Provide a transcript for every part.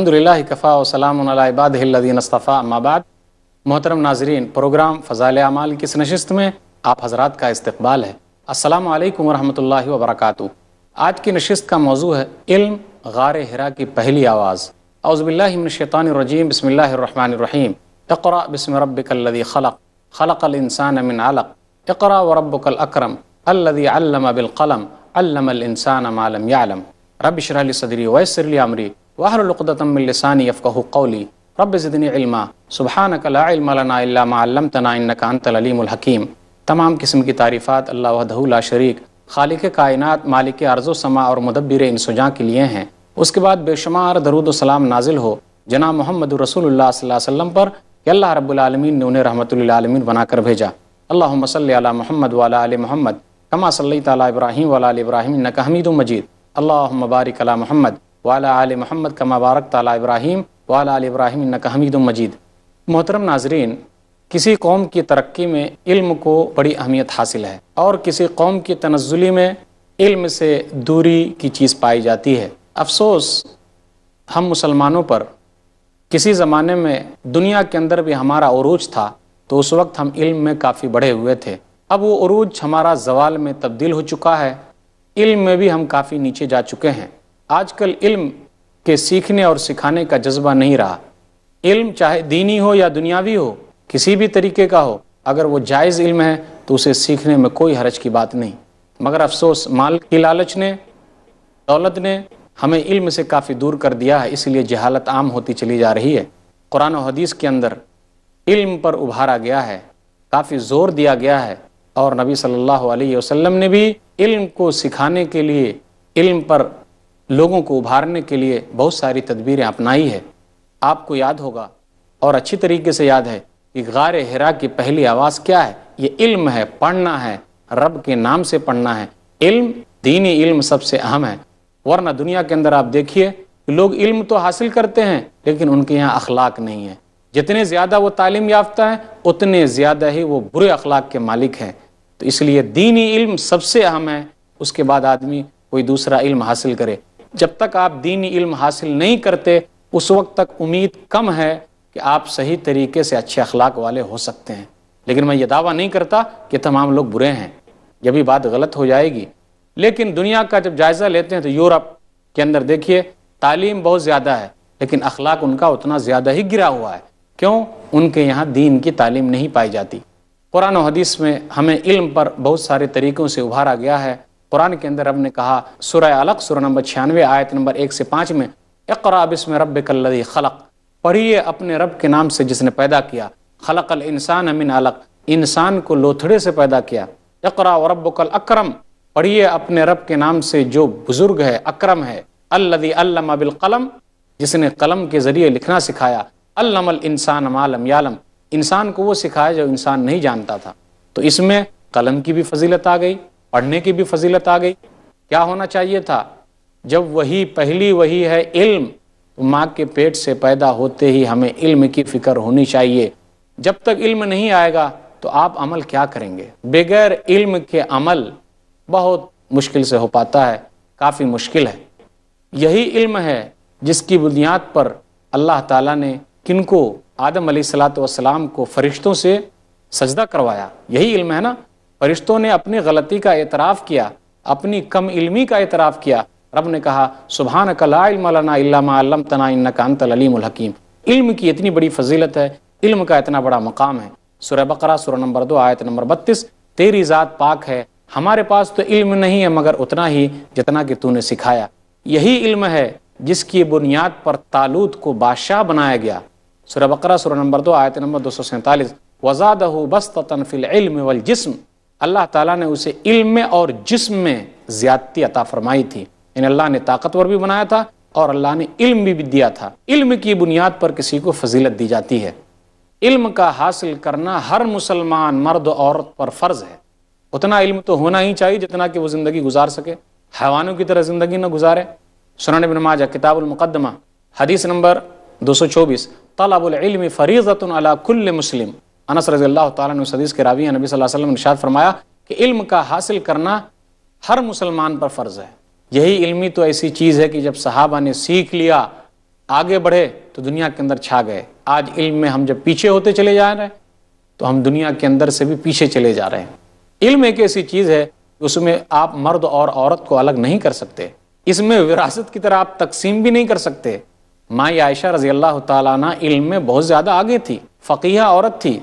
الحمدللہ کفا و سلام علی عبادہ اللذین استفاء اما بعد محترم ناظرین پروگرام فضائل اعمال کی اس نشست میں آپ حضرات کا استقبال ہے السلام علیکم ورحمت اللہ وبرکاتہ آج کی نشست کا موضوع ہے علم غار حرا کی پہلی آواز اعوذ باللہ من الشیطان الرجیم بسم اللہ الرحمن الرحیم اقرا بسم ربک الذی خلق خلق الانسان من علق اقرا وربک الاکرم الذی علم بالقلم علم الانسان ما لم يعلم رب اشرح لي صدری ويسر لي امری وحر زدنی علما علم سبحانا العلیم الحکیم تمام قسم کی تعریفات اللہ وحدہ لا شریک خالق کائنات مالک عرض و سما اور مدبر انسجاں کے لیے ہیں اس کے بعد بے شمار درود و سلام نازل ہو جنا محمد رسول اللہ صلی اللہ علیہ وسلم پر کہ اللہ رب العالمین نے انہیں رحمۃ اللہ عالمین بنا کر بھیجا اللہ صلی علی محمد والا علی محمد کما صلی تعالیٰ ابراہیم علی ابراہیم نقحمید و مجید اللہ مبارک علی محمد والا عال محمد کا مبارک تعالیٰ ابراہیم والا علیہ ابراہیم نقمید حمید مجید محترم ناظرین کسی قوم کی ترقی میں علم کو بڑی اہمیت حاصل ہے اور کسی قوم کی تنزلی میں علم سے دوری کی چیز پائی جاتی ہے افسوس ہم مسلمانوں پر کسی زمانے میں دنیا کے اندر بھی ہمارا عروج تھا تو اس وقت ہم علم میں کافی بڑھے ہوئے تھے اب وہ عروج ہمارا زوال میں تبدیل ہو چکا ہے علم میں بھی ہم کافی نیچے جا چکے ہیں آج کل علم کے سیکھنے اور سکھانے کا جذبہ نہیں رہا علم چاہے دینی ہو یا دنیاوی ہو کسی بھی طریقے کا ہو اگر وہ جائز علم ہے تو اسے سیکھنے میں کوئی حرج کی بات نہیں مگر افسوس مال کی لالچ نے دولت نے ہمیں علم سے کافی دور کر دیا ہے اس لیے جہالت عام ہوتی چلی جا رہی ہے قرآن و حدیث کے اندر علم پر ابھارا گیا ہے کافی زور دیا گیا ہے اور نبی صلی اللہ علیہ وسلم نے بھی علم کو سکھانے کے لیے علم پر لوگوں کو ابھارنے کے لیے بہت ساری تدبیریں اپنائی ہے آپ کو یاد ہوگا اور اچھی طریقے سے یاد ہے کہ غار ہرا کی پہلی آواز کیا ہے یہ علم ہے پڑھنا ہے رب کے نام سے پڑھنا ہے علم دینی علم سب سے اہم ہے ورنہ دنیا کے اندر آپ دیکھیے لوگ علم تو حاصل کرتے ہیں لیکن ان کے یہاں اخلاق نہیں ہے جتنے زیادہ وہ تعلیم یافتہ ہیں اتنے زیادہ ہی وہ برے اخلاق کے مالک ہیں تو اس لیے دینی علم سب سے اہم ہے اس کے بعد آدمی کوئی دوسرا علم حاصل کرے جب تک آپ دینی علم حاصل نہیں کرتے اس وقت تک امید کم ہے کہ آپ صحیح طریقے سے اچھے اخلاق والے ہو سکتے ہیں لیکن میں یہ دعویٰ نہیں کرتا کہ تمام لوگ برے ہیں یہ بھی بات غلط ہو جائے گی لیکن دنیا کا جب جائزہ لیتے ہیں تو یورپ کے اندر دیکھیے تعلیم بہت زیادہ ہے لیکن اخلاق ان کا اتنا زیادہ ہی گرا ہوا ہے کیوں ان کے یہاں دین کی تعلیم نہیں پائی جاتی قرآن و حدیث میں ہمیں علم پر بہت سارے طریقوں سے ابھارا گیا ہے قرآن کے اندر رب نے کہا سورہ علق سورہ نمبر چھیانوے آیت نمبر ایک سے پانچ میں خلق اپنے رب کے نام سے جس نے پیدا کیا خلق الانسان من علق انسان کو لوتھڑے سے پیدا کیا اقرا پڑھیے اپنے رب کے نام سے جو بزرگ ہے اکرم ہے اللدی علم بالقلم جس نے قلم کے ذریعے لکھنا سکھایا علم الانسان عالم یالم انسان کو وہ سکھایا جو انسان نہیں جانتا تھا تو اس میں قلم کی بھی فضیلت آ گئی پڑھنے کی بھی فضیلت آ گئی کیا ہونا چاہیے تھا جب وہی پہلی وہی ہے علم تو ماں کے پیٹ سے پیدا ہوتے ہی ہمیں علم کی فکر ہونی چاہیے جب تک علم نہیں آئے گا تو آپ عمل کیا کریں گے بغیر علم کے عمل بہت مشکل سے ہو پاتا ہے کافی مشکل ہے یہی علم ہے جس کی بنیاد پر اللہ تعالیٰ نے کن کو آدم علیہ السلاۃ والسلام کو فرشتوں سے سجدہ کروایا یہی علم ہے نا فرشتوں نے اپنی غلطی کا اعتراف کیا اپنی کم علمی کا اعتراف کیا رب نے کہا سبحان علمتنا کان تل علم الحکیم علم کی اتنی بڑی فضیلت ہے علم کا اتنا بڑا مقام ہے سورہ سورہ بقرہ نمبر دو آیت نمبر بتیس تیری ذات پاک ہے ہمارے پاس تو علم نہیں ہے مگر اتنا ہی جتنا کہ تو نے سکھایا یہی علم ہے جس کی بنیاد پر تالوت کو بادشاہ بنایا گیا سورہ بقرہ سورہ نمبر دو آیت نمبر دو سو سینتالیس وزاد ہو بست تنفل علم اللہ تعالیٰ نے اسے علم میں اور جسم میں زیادتی عطا فرمائی تھی یعنی اللہ نے طاقتور بھی بنایا تھا اور اللہ نے علم بھی دیا تھا علم کی بنیاد پر کسی کو فضیلت دی جاتی ہے علم کا حاصل کرنا ہر مسلمان مرد عورت پر فرض ہے اتنا علم تو ہونا ہی چاہیے جتنا کہ وہ زندگی گزار سکے حیوانوں کی طرح زندگی نہ گزارے ابن ماجہ کتاب المقدمہ حدیث نمبر دو سو چوبیس طلب العلم فریضت مسلم انس رضی اللہ تعالیٰ نے اس حدیث کے راوی نبی صلی اللہ علیہ وسلم نے فرمایا کہ علم کا حاصل کرنا ہر مسلمان پر فرض ہے یہی علمی تو ایسی چیز ہے کہ جب صحابہ نے سیکھ لیا آگے بڑھے تو دنیا کے اندر چھا گئے آج علم میں ہم جب پیچھے ہوتے چلے جا رہے ہیں تو ہم دنیا کے اندر سے بھی پیچھے چلے جا رہے ہیں علم ایک ایسی چیز ہے اس میں آپ مرد اور عورت کو الگ نہیں کر سکتے اس میں وراثت کی طرح آپ تقسیم بھی نہیں کر سکتے ماں عائشہ رضی اللہ تعالیٰ نے علم میں بہت زیادہ آگے تھی فقیہ عورت تھی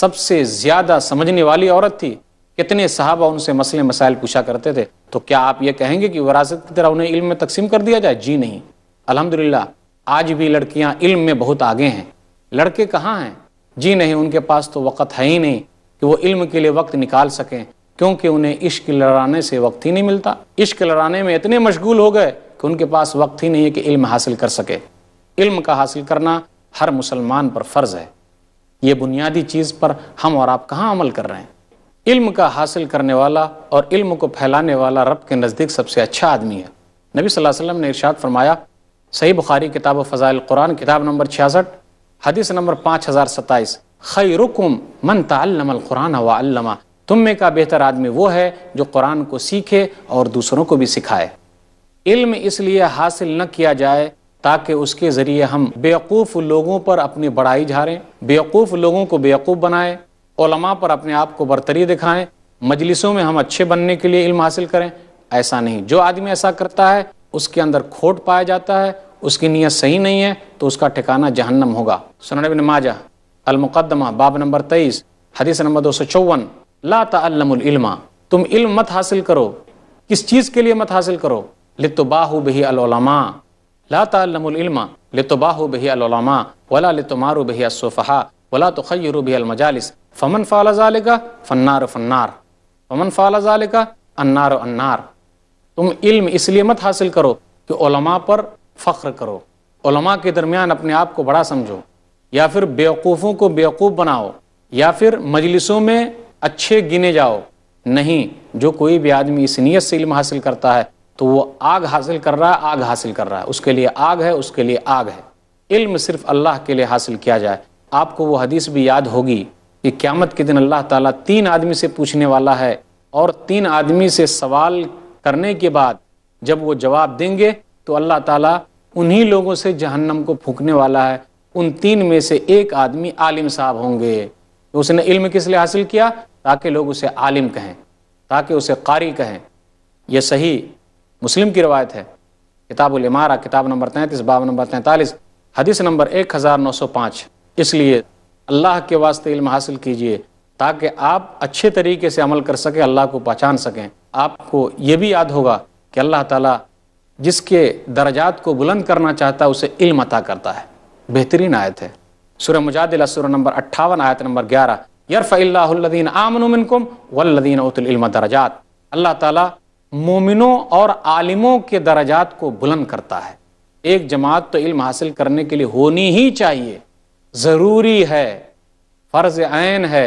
سب سے زیادہ سمجھنے والی عورت تھی کتنے صحابہ ان سے مسئلے مسائل پوچھا کرتے تھے تو کیا آپ یہ کہیں گے کہ وراثت کی طرح انہیں علم میں تقسیم کر دیا جائے جی نہیں الحمدللہ آج بھی لڑکیاں علم میں بہت آگے ہیں لڑکے کہاں ہیں جی نہیں ان کے پاس تو وقت ہے ہی نہیں کہ وہ علم کے لیے وقت نکال سکیں کیونکہ انہیں عشق لڑانے سے وقت ہی نہیں ملتا عشق لڑانے میں اتنے مشغول ہو گئے کہ ان کے پاس وقت ہی نہیں ہے کہ علم حاصل کر سکے علم کا حاصل کرنا ہر مسلمان پر فرض ہے یہ بنیادی چیز پر ہم اور آپ کہاں عمل کر رہے ہیں علم کا حاصل کرنے والا اور علم کو پھیلانے والا رب کے نزدیک سب سے اچھا آدمی ہے نبی صلی اللہ علیہ وسلم نے ارشاد فرمایا صحیح بخاری کتاب و فضائل قرآن کتاب نمبر 66 حدیث نمبر 5027 خیرکم من تعلم القرآن منتا قرآن و علما کا بہتر آدمی وہ ہے جو قرآن کو سیکھے اور دوسروں کو بھی سکھائے علم اس لیے حاصل نہ کیا جائے تاکہ اس کے ذریعے ہم بیوقوف لوگوں پر اپنی بڑائی جھاریں بیوقوف لوگوں کو بیوقوف بنائیں علماء پر اپنے آپ کو برتری دکھائیں مجلسوں میں ہم اچھے بننے کے لیے علم حاصل کریں ایسا نہیں جو آدمی ایسا کرتا ہے اس کے اندر کھوٹ پایا جاتا ہے اس کی نیت صحیح نہیں ہے تو اس کا ٹھکانہ جہنم ہوگا سنن ابن ماجہ المقدمہ باب نمبر تیئیس حدیث نمبر دو سو تعلم العلم تم علم مت حاصل کرو کس چیز کے لیے مت حاصل کرو لت بہی العلماء لا تعلم العلم لتباہ بہی العلماء ولا لتمار بہی الصفحاء ولا تخیر بہی المجالس فمن فعل ذالکہ فنار فنار فمن فعل ذالکہ النار النار تم علم اس لیے مت حاصل کرو کہ علماء پر فخر کرو علماء کے درمیان اپنے آپ کو بڑا سمجھو یا پھر بیوقوفوں کو بیوقوف بناؤ یا پھر مجلسوں میں اچھے گنے جاؤ نہیں جو کوئی بھی آدمی اس نیت سے علم حاصل کرتا ہے تو وہ آگ حاصل کر رہا ہے آگ حاصل کر رہا ہے اس کے لیے آگ ہے اس کے لیے آگ ہے علم صرف اللہ کے لیے حاصل کیا جائے آپ کو وہ حدیث بھی یاد ہوگی کہ قیامت کے دن اللہ تعالیٰ تین آدمی سے پوچھنے والا ہے اور تین آدمی سے سوال کرنے کے بعد جب وہ جواب دیں گے تو اللہ تعالیٰ انہی لوگوں سے جہنم کو پھونکنے والا ہے ان تین میں سے ایک آدمی عالم صاحب ہوں گے تو اس نے علم کس لیے حاصل کیا تاکہ لوگ اسے عالم کہیں تاکہ اسے قاری کہیں یہ صحیح مسلم کی روایت ہے کتاب الامارہ کتاب نمبر تینتیس نمبر تینتالیس حدیث نمبر ایک ہزار نو سو پانچ اس لیے اللہ کے واسطے علم حاصل کیجئے تاکہ آپ اچھے طریقے سے عمل کر سکیں اللہ کو پہچان سکیں آپ کو یہ بھی یاد ہوگا کہ اللہ تعالیٰ جس کے درجات کو بلند کرنا چاہتا ہے اسے علم عطا کرتا ہے بہترین آیت ہے سورہ مجادلہ سورہ نمبر اٹھاون آیت نمبر گیارہ یرف اللہ والذین کم العلم درجات اللہ تعالیٰ مومنوں اور عالموں کے درجات کو بلند کرتا ہے ایک جماعت تو علم حاصل کرنے کے لیے ہونی ہی چاہیے ضروری ہے فرض عین ہے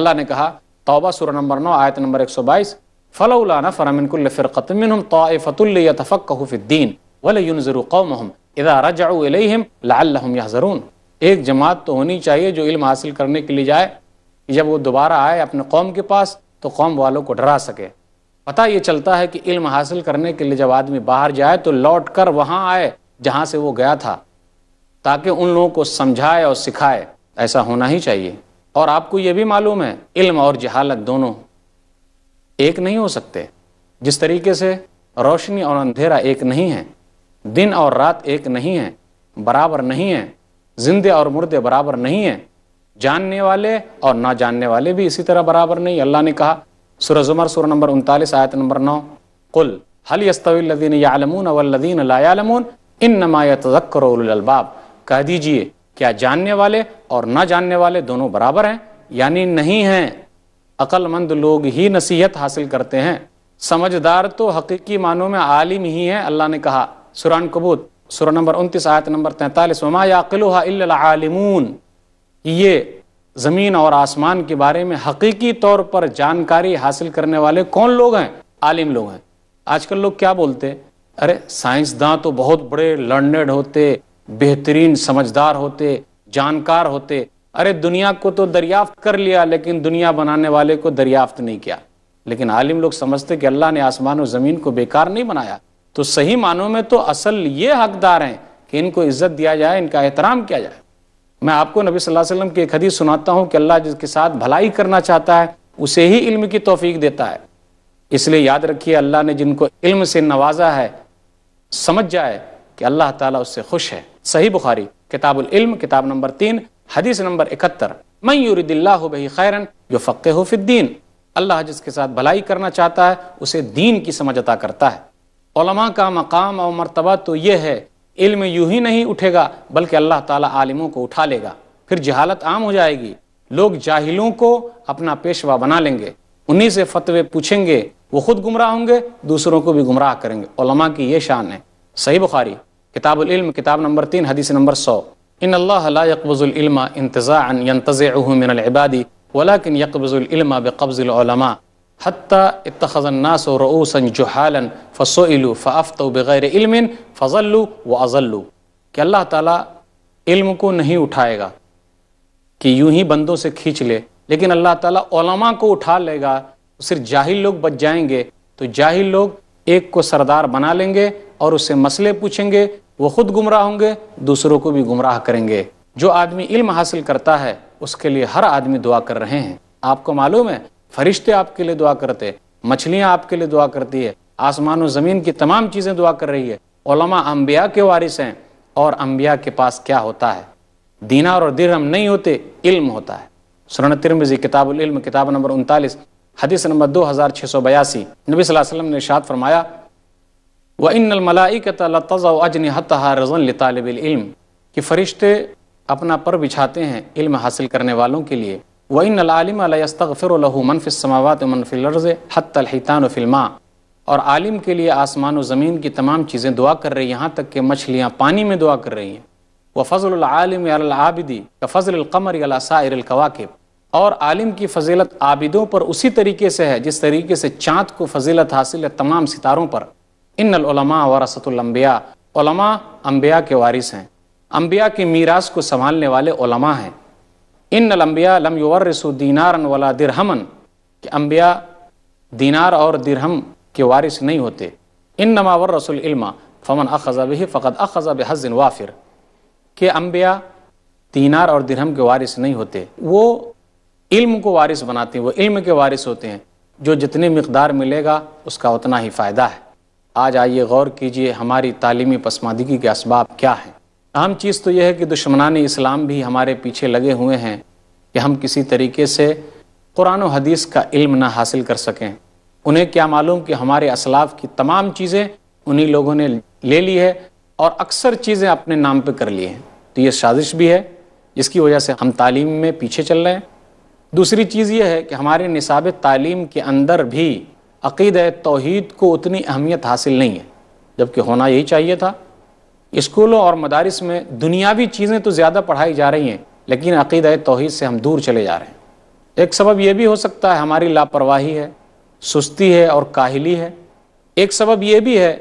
اللہ نے کہا توبہ سورہ نمبر نو آیت نمبر ایک سو بائیس رجعوا فرامن لعلهم يحذرون ایک جماعت تو ہونی چاہیے جو علم حاصل کرنے کے لیے جائے جب وہ دوبارہ آئے اپنے قوم کے پاس تو قوم والوں کو ڈرا سکے پتا یہ چلتا ہے کہ علم حاصل کرنے کے لیے جب آدمی باہر جائے تو لوٹ کر وہاں آئے جہاں سے وہ گیا تھا تاکہ ان لوگوں کو سمجھائے اور سکھائے ایسا ہونا ہی چاہیے اور آپ کو یہ بھی معلوم ہے علم اور جہالت دونوں ایک نہیں ہو سکتے جس طریقے سے روشنی اور اندھیرا ایک نہیں ہے دن اور رات ایک نہیں ہے برابر نہیں ہے زندے اور مردے برابر نہیں ہیں جاننے والے اور نہ جاننے والے بھی اسی طرح برابر نہیں اللہ نے کہا سورہ زمر سورہ نمبر انتالیس آیت نمبر نو قل حل یستوی الذین یعلمون والذین لا یعلمون انما یتذکر اولو الالباب کہہ دیجئے کیا جاننے والے اور نہ جاننے والے دونوں برابر ہیں یعنی نہیں ہیں عقل مند لوگ ہی نصیحت حاصل کرتے ہیں سمجھدار تو حقیقی معنوں میں عالم ہی ہیں اللہ نے کہا سورہ کبوت سورہ نمبر انتیس آیت نمبر تینتالیس وما یاقلوہا الا العالمون یہ زمین اور آسمان کے بارے میں حقیقی طور پر جانکاری حاصل کرنے والے کون لوگ ہیں عالم لوگ ہیں آج کل لوگ کیا بولتے ارے سائنسداں تو بہت بڑے لرنڈ ہوتے بہترین سمجھدار ہوتے جانکار ہوتے ارے دنیا کو تو دریافت کر لیا لیکن دنیا بنانے والے کو دریافت نہیں کیا لیکن عالم لوگ سمجھتے کہ اللہ نے آسمان و زمین کو بیکار نہیں بنایا تو صحیح معنوں میں تو اصل یہ حقدار ہیں کہ ان کو عزت دیا جائے ان کا احترام کیا جائے میں آپ کو نبی صلی اللہ علیہ وسلم کی ایک حدیث سناتا ہوں کہ اللہ جس کے ساتھ بھلائی کرنا چاہتا ہے اسے ہی علم کی توفیق دیتا ہے اس لیے یاد رکھیے اللہ نے جن کو علم سے نوازا ہے سمجھ جائے کہ اللہ تعالیٰ اس سے خوش ہے صحیح بخاری کتاب العلم کتاب نمبر تین حدیث نمبر اکہتر میں اللہ بہی خیرن جو فق فی الدین اللہ جس کے ساتھ بھلائی کرنا چاہتا ہے اسے دین کی سمجھتا کرتا ہے علماء کا مقام اور مرتبہ تو یہ ہے علم یوں ہی نہیں اٹھے گا بلکہ اللہ تعالیٰ عالموں کو اٹھا لے گا پھر جہالت عام ہو جائے گی لوگ جاہلوں کو اپنا پیشوا بنا لیں گے انہی سے فتوے پوچھیں گے وہ خود گمراہ ہوں گے دوسروں کو بھی گمراہ کریں گے علماء کی یہ شان ہے صحیح بخاری کتاب العلم کتاب نمبر تین حدیث نمبر سو ان اللہ لا العلم ينتزعه من العبادی ولكن يقبض العلم بقبض العلماء اتخذ الناس رؤوسا جحالا فسئلوا فافتوا بغیر علم فضل ازلو کہ اللہ تعالیٰ علم کو نہیں اٹھائے گا کہ یوں ہی بندوں سے کھینچ لے لیکن اللہ تعالیٰ علماء کو اٹھا لے گا صرف جاہل لوگ بچ جائیں گے تو جاہل لوگ ایک کو سردار بنا لیں گے اور اس سے مسئلے پوچھیں گے وہ خود گمراہ ہوں گے دوسروں کو بھی گمراہ کریں گے جو آدمی علم حاصل کرتا ہے اس کے لیے ہر آدمی دعا کر رہے ہیں آپ کو معلوم ہے فرشتے آپ کے لیے دعا کرتے مچھلیاں آپ کے لیے دعا کرتی ہے آسمان و زمین کی تمام چیزیں دعا کر رہی ہے علماء انبیاء کے وارث ہیں اور انبیاء کے پاس کیا ہوتا ہے دینار اور درہم نہیں ہوتے علم ہوتا ہے سرن ترمزی کتاب العلم کتاب نمبر انتالیس حدیث نمبر دو ہزار چھ سو بیاسی نبی صلی اللہ علیہ وسلم نے ارشاد فرمایا وَإِنَّ الْمَلَائِكَةَ لَتَضَعُ أَجْنِحَتَهَا رَضًا لِطَالِبِ الْعِلْم کہ فرشتے اپنا پر بچھاتے ہیں علم حاصل کرنے والوں کے لیے وَإِنَّ الْعَالِمَ لَيَسْتَغْفِرُ لَهُ مَنْ فِي السَّمَاوَاتِ وَمَنْ فِي الْأَرْضِ حَتَّى حت فِي الْمَاءِ اور عالم کے لیے آسمان و زمین کی تمام چیزیں دعا کر رہی ہیں یہاں تک کہ مچھلیاں پانی میں دعا کر رہی ہیں وہ فضل العالم العابدی فضل القمر سَائِرِ القواقب اور عالم کی فضیلت عابدوں پر اسی طریقے سے ہے جس طریقے سے چاند کو فضیلت حاصل ہے تمام ستاروں پر ان العلماء ورثت الانبیاء علماء انبیاء کے وارث ہیں انبیاء کے میراث کو سنبھالنے والے علماء ہیں ان الانبیاء لم یورسو دینارا ولا درہمن کہ انبیاء دینار اور درہم کے وارث نہیں ہوتے انما ورسو العلم فمن اخذ به فقد اخذ بحز وافر کہ انبیاء دینار اور درہم کے وارث نہیں ہوتے وہ علم کو وارث بناتے ہیں وہ علم کے وارث ہوتے ہیں جو جتنی مقدار ملے گا اس کا اتنا ہی فائدہ ہے آج آئیے غور کیجئے ہماری تعلیمی پسماندگی کے اسباب کیا ہیں اہم چیز تو یہ ہے کہ دشمنان اسلام بھی ہمارے پیچھے لگے ہوئے ہیں کہ ہم کسی طریقے سے قرآن و حدیث کا علم نہ حاصل کر سکیں انہیں کیا معلوم کہ ہمارے اسلاف کی تمام چیزیں انہی لوگوں نے لے لی ہے اور اکثر چیزیں اپنے نام پہ کر لی ہیں تو یہ سازش بھی ہے جس کی وجہ سے ہم تعلیم میں پیچھے چل رہے ہیں دوسری چیز یہ ہے کہ ہمارے نصاب تعلیم کے اندر بھی عقیدۂ توحید کو اتنی اہمیت حاصل نہیں ہے جبکہ ہونا یہی چاہیے تھا اسکولوں اور مدارس میں دنیاوی چیزیں تو زیادہ پڑھائی جا رہی ہیں لیکن عقیدہ توحید سے ہم دور چلے جا رہے ہیں ایک سبب یہ بھی ہو سکتا ہے ہماری لاپرواہی ہے سستی ہے اور کاہلی ہے ایک سبب یہ بھی ہے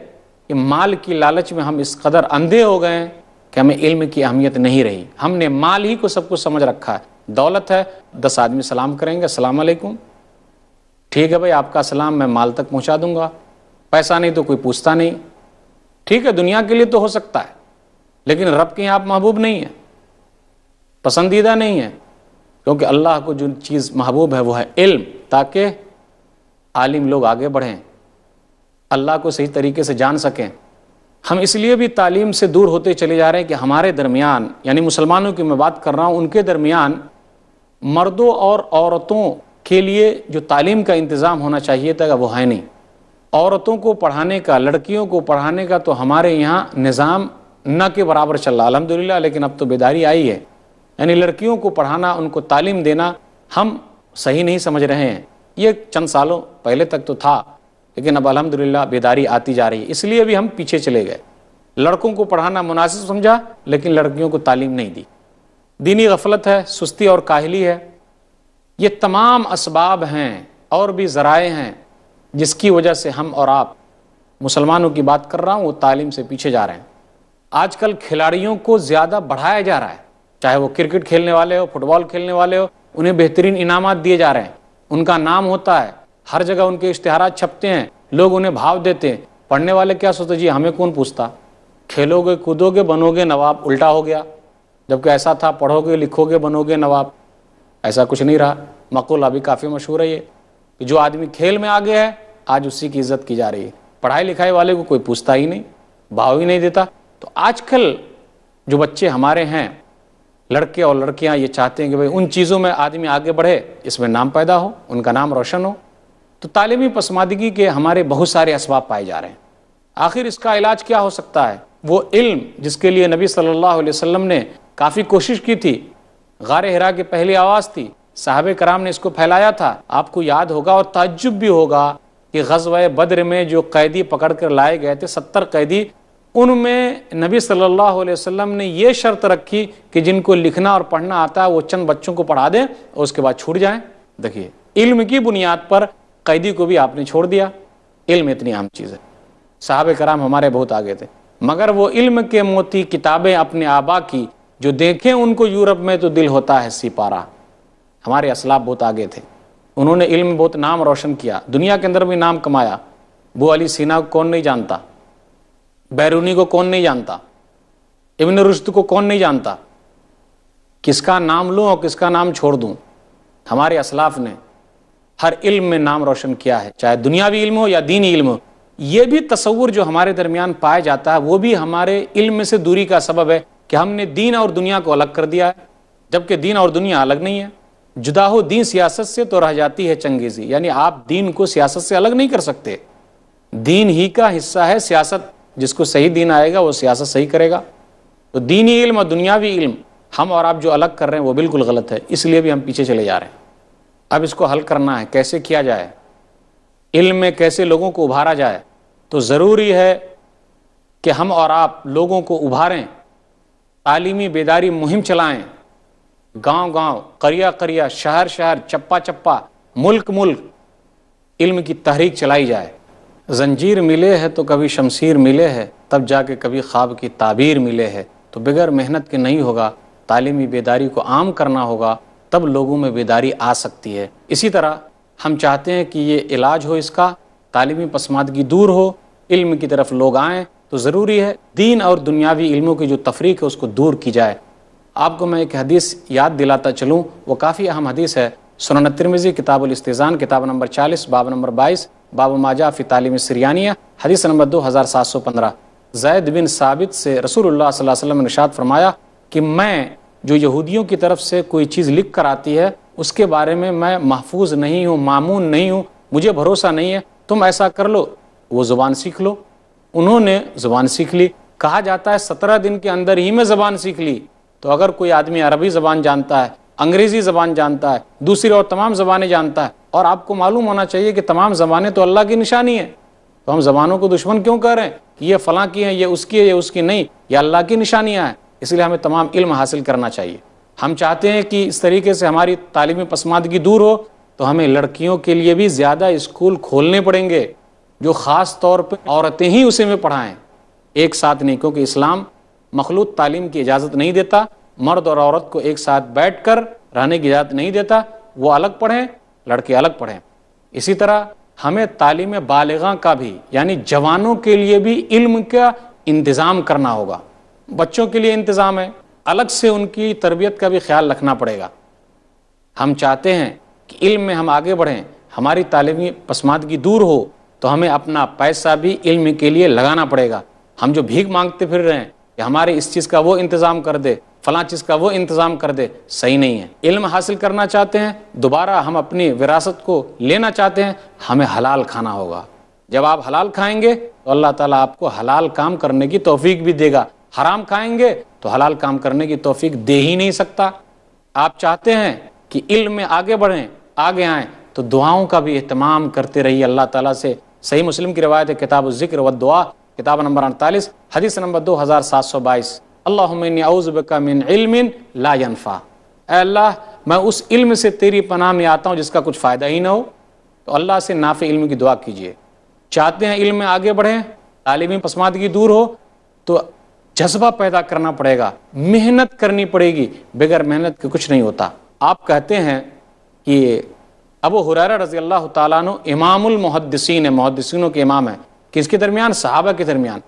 کہ مال کی لالچ میں ہم اس قدر اندھے ہو گئے ہیں کہ ہمیں علم کی اہمیت نہیں رہی ہم نے مال ہی کو سب کو سمجھ رکھا ہے دولت ہے دس آدمی سلام کریں گے السلام علیکم ٹھیک ہے بھائی آپ کا سلام میں مال تک پہنچا دوں گا پیسہ نہیں تو کوئی پوچھتا نہیں ٹھیک ہے دنیا کے لیے تو ہو سکتا ہے لیکن رب کے یہاں محبوب نہیں ہیں پسندیدہ نہیں ہیں کیونکہ اللہ کو جو چیز محبوب ہے وہ ہے علم تاکہ عالم لوگ آگے بڑھیں اللہ کو صحیح طریقے سے جان سکیں ہم اس لیے بھی تعلیم سے دور ہوتے چلے جا رہے ہیں کہ ہمارے درمیان یعنی مسلمانوں کی میں بات کر رہا ہوں ان کے درمیان مردوں اور عورتوں کے لیے جو تعلیم کا انتظام ہونا چاہیے تھا وہ ہے نہیں عورتوں کو پڑھانے کا لڑکیوں کو پڑھانے کا تو ہمارے یہاں نظام نہ کے برابر چل رہا الحمدللہ لیکن اب تو بیداری آئی ہے یعنی لڑکیوں کو پڑھانا ان کو تعلیم دینا ہم صحیح نہیں سمجھ رہے ہیں یہ چند سالوں پہلے تک تو تھا لیکن اب الحمدللہ بیداری آتی جا رہی ہے اس لیے بھی ہم پیچھے چلے گئے لڑکوں کو پڑھانا مناسب سمجھا لیکن لڑکیوں کو تعلیم نہیں دی دینی غفلت ہے سستی اور کاہلی ہے یہ تمام اسباب ہیں اور بھی ذرائع ہیں جس کی وجہ سے ہم اور آپ مسلمانوں کی بات کر رہا ہوں وہ تعلیم سے پیچھے جا رہے ہیں آج کل کھلاڑیوں کو زیادہ بڑھایا جا رہا ہے چاہے وہ کرکٹ کھیلنے والے ہو فٹ بال کھیلنے والے ہو انہیں بہترین انعامات دیے جا رہے ہیں ان کا نام ہوتا ہے ہر جگہ ان کے اشتہارات چھپتے ہیں لوگ انہیں بھاؤ دیتے ہیں پڑھنے والے کیا سوچتے جی ہمیں کون پوچھتا کھیلو گے کودو گے بنو گے نواب الٹا ہو گیا جبکہ ایسا تھا پڑھو گے لکھو گے بنو گے نواب ایسا کچھ نہیں رہا مقولہ بھی کافی مشہور ہے یہ کہ جو آدمی کھیل میں آگے ہے آج اسی کی عزت کی جا رہی ہے پڑھائی لکھائی والے کو کوئی پوچھتا ہی نہیں بھاؤ ہی نہیں دیتا تو آج کل جو بچے ہمارے ہیں لڑکے اور لڑکیاں یہ چاہتے ہیں کہ بھائی ان چیزوں میں آدمی آگے بڑھے اس میں نام پیدا ہو ان کا نام روشن ہو تو تعلیمی پسمادگی کے ہمارے بہت سارے اسباب پائے جا رہے ہیں آخر اس کا علاج کیا ہو سکتا ہے وہ علم جس کے لیے نبی صلی اللہ علیہ وسلم نے کافی کوشش کی تھی غار ہرا کے پہلی آواز تھی صحابہ کرام نے اس کو پھیلایا تھا آپ کو یاد ہوگا اور تعجب بھی ہوگا کہ غزوہ بدر میں جو قیدی پکڑ کر لائے گئے تھے ستر قیدی ان میں نبی صلی اللہ علیہ وسلم نے یہ شرط رکھی کہ جن کو لکھنا اور پڑھنا آتا ہے وہ چند بچوں کو پڑھا دیں اور اس کے بعد چھوٹ جائیں دیکھیے علم کی بنیاد پر قیدی کو بھی آپ نے چھوڑ دیا علم اتنی عام چیز ہے صحابہ کرام ہمارے بہت آگے تھے مگر وہ علم کے موتی کتابیں اپنے آبا کی جو دیکھیں ان کو یورپ میں تو دل ہوتا ہے سپارہ ہمارے اسلاف بہت آگے تھے انہوں نے علم بہت نام روشن کیا دنیا کے اندر بھی نام کمایا بو علی سینا کون نہیں جانتا بیرونی کو کون نہیں جانتا ابن رشد کو کون نہیں جانتا کس کا نام لوں اور کس کا نام چھوڑ دوں ہمارے اسلاف نے ہر علم میں نام روشن کیا ہے چاہے دنیاوی علم ہو یا دینی علم ہو یہ بھی تصور جو ہمارے درمیان پایا جاتا ہے وہ بھی ہمارے علم سے دوری کا سبب ہے کہ ہم نے دین اور دنیا کو الگ کر دیا ہے جبکہ دین اور دنیا الگ نہیں ہے جدا ہو دین سیاست سے تو رہ جاتی ہے چنگیزی یعنی آپ دین کو سیاست سے الگ نہیں کر سکتے دین ہی کا حصہ ہے سیاست جس کو صحیح دین آئے گا وہ سیاست صحیح کرے گا تو دینی علم اور دنیاوی علم ہم اور آپ جو الگ کر رہے ہیں وہ بالکل غلط ہے اس لیے بھی ہم پیچھے چلے جا رہے ہیں اب اس کو حل کرنا ہے کیسے کیا جائے علم میں کیسے لوگوں کو ابھارا جائے تو ضروری ہے کہ ہم اور آپ لوگوں کو ابھاریں تعلیمی بیداری مہم چلائیں گاؤں گاؤں کریا کریا شہر شہر چپا چپا ملک ملک علم کی تحریک چلائی جائے زنجیر ملے ہے تو کبھی شمشیر ملے ہے تب جا کے کبھی خواب کی تعبیر ملے ہے تو بغیر محنت کے نہیں ہوگا تعلیمی بیداری کو عام کرنا ہوگا تب لوگوں میں بیداری آ سکتی ہے اسی طرح ہم چاہتے ہیں کہ یہ علاج ہو اس کا تعلیمی پسماندگی دور ہو علم کی طرف لوگ آئیں تو ضروری ہے دین اور دنیاوی علموں کی جو تفریق ہے اس کو دور کی جائے آپ کو میں ایک حدیث یاد دلاتا چلوں وہ کافی اہم حدیث ہے سنن ترمیزی کتاب الاستیزان کتاب نمبر چالیس باب نمبر بائیس باب ماجا فی تعلیم سریانیہ حدیث نمبر دو ہزار سات سو پندرہ زید بن ثابت سے رسول اللہ صلی اللہ علیہ وسلم نشاد فرمایا کہ میں جو یہودیوں کی طرف سے کوئی چیز لکھ کر آتی ہے اس کے بارے میں میں محفوظ نہیں ہوں معمون نہیں ہوں مجھے بھروسہ نہیں ہے تم ایسا کر لو وہ زبان سیکھ لو انہوں نے زبان سیکھ لی کہا جاتا ہے سترہ دن کے اندر ہی میں زبان سیکھ لی تو اگر کوئی آدمی عربی زبان جانتا ہے انگریزی زبان جانتا ہے دوسری اور تمام زبانیں جانتا ہے اور آپ کو معلوم ہونا چاہیے کہ تمام زبانیں تو اللہ کی نشانی ہیں تو ہم زبانوں کو دشمن کیوں ہیں کہ یہ فلاں کی ہیں یہ اس کی ہے یہ اس کی نہیں یہ اللہ کی نشانیاں ہیں اس لیے ہمیں تمام علم حاصل کرنا چاہیے ہم چاہتے ہیں کہ اس طریقے سے ہماری تعلیمی پسماندگی دور ہو تو ہمیں لڑکیوں کے لیے بھی زیادہ اسکول کھولنے پڑیں گے جو خاص طور پہ عورتیں ہی اسے میں پڑھائیں ایک ساتھ نہیں کیونکہ اسلام مخلوط تعلیم کی اجازت نہیں دیتا مرد اور عورت کو ایک ساتھ بیٹھ کر رہنے کی اجازت نہیں دیتا وہ الگ پڑھیں لڑکے الگ پڑھیں اسی طرح ہمیں تعلیم بالغاں کا بھی یعنی جوانوں کے لیے بھی علم کا انتظام کرنا ہوگا بچوں کے لیے انتظام ہے الگ سے ان کی تربیت کا بھی خیال رکھنا پڑے گا ہم چاہتے ہیں کہ علم میں ہم آگے بڑھیں ہماری تعلیمی پسماندگی دور ہو تو ہمیں اپنا پیسہ بھی علم کے لیے لگانا پڑے گا ہم جو بھیک مانگتے پھر رہے ہیں کہ ہمارے اس چیز کا وہ انتظام کر دے فلاں چیز کا وہ انتظام کر دے صحیح نہیں ہے علم حاصل کرنا چاہتے ہیں دوبارہ ہم اپنی وراثت کو لینا چاہتے ہیں ہمیں حلال کھانا ہوگا جب آپ حلال کھائیں گے تو اللہ تعالیٰ آپ کو حلال کام کرنے کی توفیق بھی دے گا حرام کھائیں گے تو حلال کام کرنے کی توفیق دے ہی نہیں سکتا آپ چاہتے ہیں کہ علم میں آگے بڑھیں آگے آئیں تو دعاؤں کا بھی اہتمام کرتے رہیے اللہ تعالیٰ سے صحیح مسلم کی روایت ہے کتاب الذکر و دعا کتاب نمبر 48 حدیث نمبر 2722 اللہم انی اعوذ بکا من علم لا ينفع اے اللہ میں اس علم سے تیری پناہ میں آتا ہوں جس کا کچھ فائدہ ہی نہ ہو تو اللہ سے نافع علم کی دعا کیجئے چاہتے ہیں علم میں آگے بڑھیں تعلیمی پسماندگی دور ہو تو جذبہ پیدا کرنا پڑے گا محنت کرنی پڑے گی بغیر محنت کے کچھ نہیں ہوتا آپ کہتے ہیں کہ ابو حرارہ رضی اللہ تعالیٰ عنہ امام المحدثین ہے محدثینوں کے امام ہیں کس کے درمیان صحابہ کے درمیان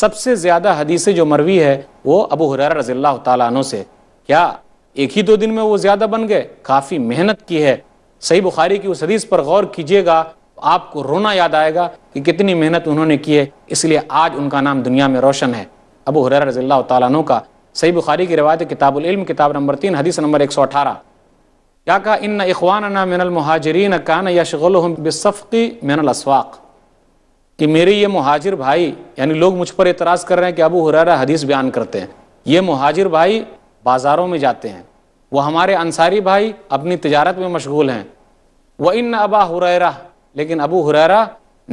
سب سے زیادہ حدیث جو مروی ہے وہ ابو رضی اللہ تعالیٰ عنہ سے کیا ایک ہی دو دن میں وہ زیادہ بن گئے کافی محنت کی ہے صحیح بخاری کی اس حدیث پر غور کیجیے گا آپ کو رونا یاد آئے گا کہ کتنی محنت انہوں نے کی ہے اس لیے آج ان کا نام دنیا میں روشن ہے ابو حرار رضی اللہ تعالیٰ عنہ کا صحیح بخاری کی روایت کتاب العلم کتاب نمبر تین حدیث نمبر ایک سو اٹھارہ کیا کہا ان نہ من المہاجرین من الاسواق کہ میرے یہ مہاجر بھائی یعنی لوگ مجھ پر اعتراض کر رہے ہیں کہ ابو حرارہ حدیث بیان کرتے ہیں یہ مہاجر بھائی بازاروں میں جاتے ہیں وہ ہمارے انصاری بھائی اپنی تجارت میں مشغول ہیں وہ ان ابا حریرہ لیکن ابو حریرہ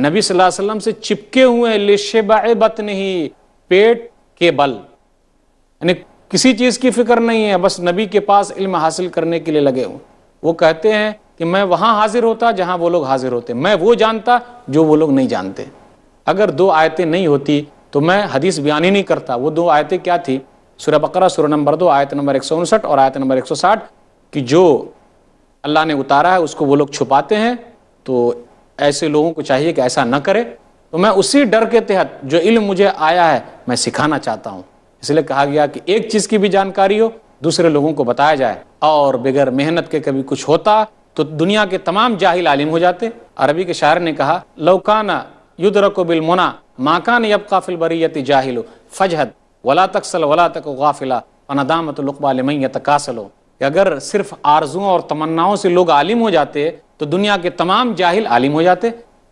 نبی صلی اللہ علیہ وسلم سے چپکے ہوئے ہیں شا بت نہیں پیٹ کے بل یعنی کسی چیز کی فکر نہیں ہے بس نبی کے پاس علم حاصل کرنے کے لیے لگے ہوں وہ کہتے ہیں کہ میں وہاں حاضر ہوتا جہاں وہ لوگ حاضر ہوتے میں وہ جانتا جو وہ لوگ نہیں جانتے اگر دو آیتیں نہیں ہوتی تو میں حدیث بیانی نہیں کرتا وہ دو آیتیں کیا تھی سورہ بقرہ سورہ نمبر دو آیت نمبر ایک سو انسٹھ اور آیت نمبر ایک سو ساٹھ کہ جو اللہ نے اتارا ہے اس کو وہ لوگ چھپاتے ہیں تو ایسے لوگوں کو چاہیے کہ ایسا نہ کرے تو میں اسی ڈر کے تحت جو علم مجھے آیا ہے میں سکھانا چاہتا ہوں اس لیے کہا گیا کہ ایک چیز کی بھی جانکاری ہو دوسرے لوگوں کو بتایا جائے اور بغیر محنت کے کبھی کچھ ہوتا تو دنیا کے تمام جاہل عالم ہو جاتے عربی کے شاعر نے کہا لوکانہ بالمنا ماکان فجہد ولا تکسل ولا تک سل لمن تک کہ اگر صرف آرزوں اور تمناؤں سے لوگ عالم ہو جاتے تو دنیا کے تمام جاہل عالم ہو جاتے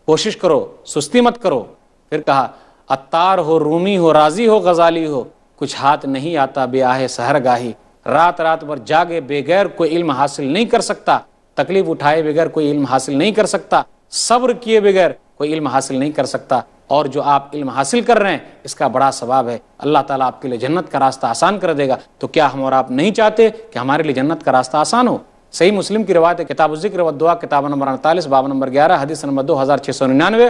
کوشش کرو سستی مت کرو پھر کہا اتار ہو رومی ہو راضی ہو غزالی ہو کچھ ہاتھ نہیں آتا آہ سہر گاہی رات رات بھر جاگے بغیر کوئی علم حاصل نہیں کر سکتا تکلیف اٹھائے بغیر کوئی علم حاصل نہیں کر سکتا صبر کیے بغیر کوئی علم حاصل نہیں کر سکتا اور جو آپ علم حاصل کر رہے ہیں اس کا بڑا ثواب ہے اللہ تعالیٰ آپ کے لیے جنت کا راستہ آسان کر دے گا تو کیا ہم اور آپ نہیں چاہتے کہ ہمارے لیے جنت کا راستہ آسان ہو صحیح مسلم کی روایت ہے کتاب و دعا کتاب نمبر اڑتالیس باب نمبر گیارہ حدیث نمبر دو ہزار چھ سو ننانوے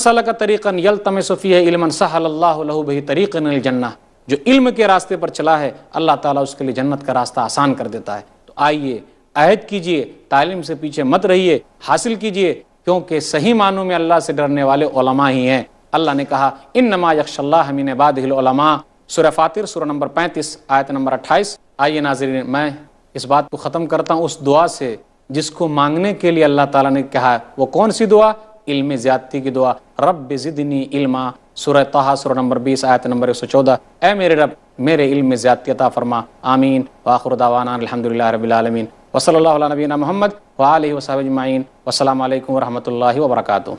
صلاح کا طریقہ صفی ہے علم اللہ اللّہ بھائی طریق الجنہ جو علم کے راستے پر چلا ہے اللہ تعالیٰ اس کے لیے جنت کا راستہ آسان کر دیتا ہے تو آئیے عہد کیجئے تعلیم سے پیچھے مت رہیے حاصل کیجئے کیونکہ صحیح معنوں میں اللہ سے ڈرنے والے علماء ہی ہیں اللہ نے کہا ان باد علما سورہ فاتر سورہ نمبر پینتیس آیت نمبر اٹھائیس آئیے ناظرین میں اس بات کو ختم کرتا ہوں اس دعا سے جس کو مانگنے کے لیے اللہ تعالیٰ نے کہا وہ کون سی دعا علم زیادتی کی دعا رب زدنی علما سورہ تحا سورہ نمبر بیس آیت نمبر ایک سو چودہ اے میرے رب میرے علم میں زیادتی عطا فرما آمین وآخر دعوانا الحمدللہ رب العالمین وصلی اللہ علیہ نبینا محمد وآلہ وصحبہ اجمعین والسلام علیکم ورحمۃ اللہ وبرکاتہ